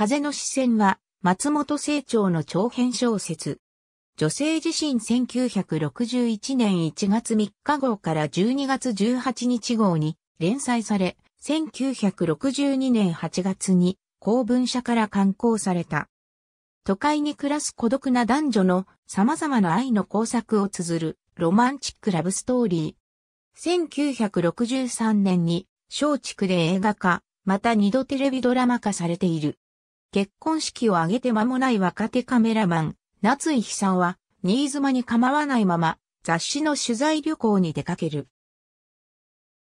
風の視線は、松本清張の長編小説。女性自身1961年1月3日号から12月18日号に連載され、1962年8月に公文社から刊行された。都会に暮らす孤独な男女の様々な愛の工作を綴るロマンチックラブストーリー。1963年に松竹で映画化、また二度テレビドラマ化されている。結婚式を挙げて間もない若手カメラマン、夏井久んは、新妻に構わないまま、雑誌の取材旅行に出かける。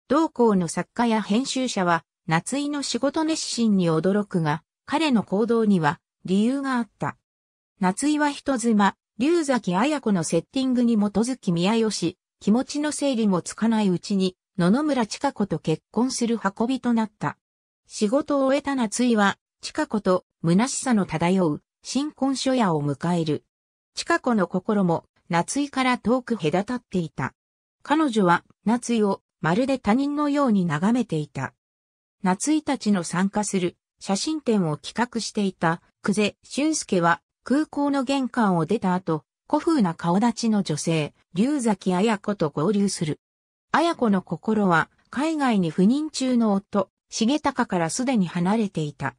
同校の作家や編集者は、夏井の仕事熱心に驚くが、彼の行動には理由があった。夏井は人妻、龍崎綾子のセッティングに基づき宮吉、気持ちの整理もつかないうちに、野々村千佳子と結婚する運びとなった。仕事を終えた夏井は、千佳子と虚しさの漂う、新婚初夜を迎える。近子の心も、夏井から遠く隔たっていた。彼女は、夏井を、まるで他人のように眺めていた。夏井たちの参加する、写真展を企画していた、久世俊介は、空港の玄関を出た後、古風な顔立ちの女性、龍崎彩子と合流する。彩子の心は、海外に赴任中の夫、重隆からすでに離れていた。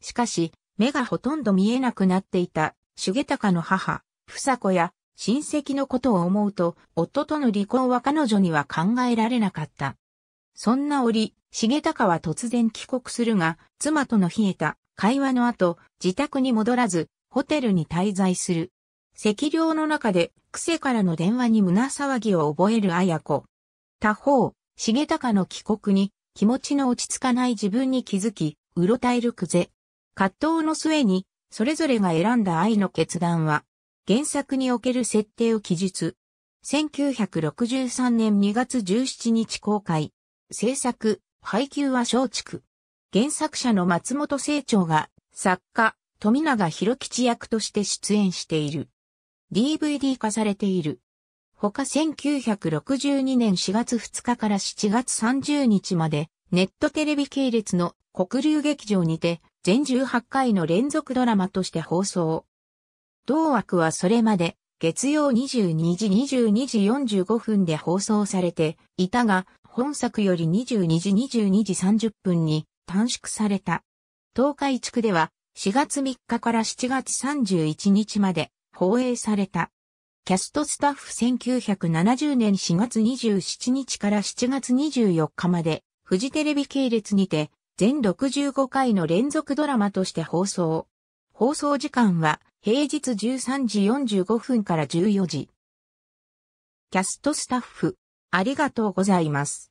しかし、目がほとんど見えなくなっていた、重隆の母、房子や、親戚のことを思うと、夫との離婚は彼女には考えられなかった。そんな折、重隆は突然帰国するが、妻との冷えた会話の後、自宅に戻らず、ホテルに滞在する。赤量の中で、癖からの電話に胸騒ぎを覚える綾子。他方、重隆の帰国に、気持ちの落ち着かない自分に気づき、うろたえるくぜ。葛藤の末に、それぞれが選んだ愛の決断は、原作における設定を記述。1963年2月17日公開。制作、配給は松竹。原作者の松本清張が、作家、富永博吉役として出演している。DVD 化されている。他1962年4月2日から7月30日まで、ネットテレビ系列の国流劇場にて、全18回の連続ドラマとして放送。同枠はそれまで月曜22時22時45分で放送されていたが、本作より22時22時30分に短縮された。東海地区では4月3日から7月31日まで放映された。キャストスタッフ1970年4月27日から7月24日まで、フジテレビ系列にて全65回の連続ドラマとして放送。放送時間は平日13時45分から14時。キャストスタッフ、ありがとうございます。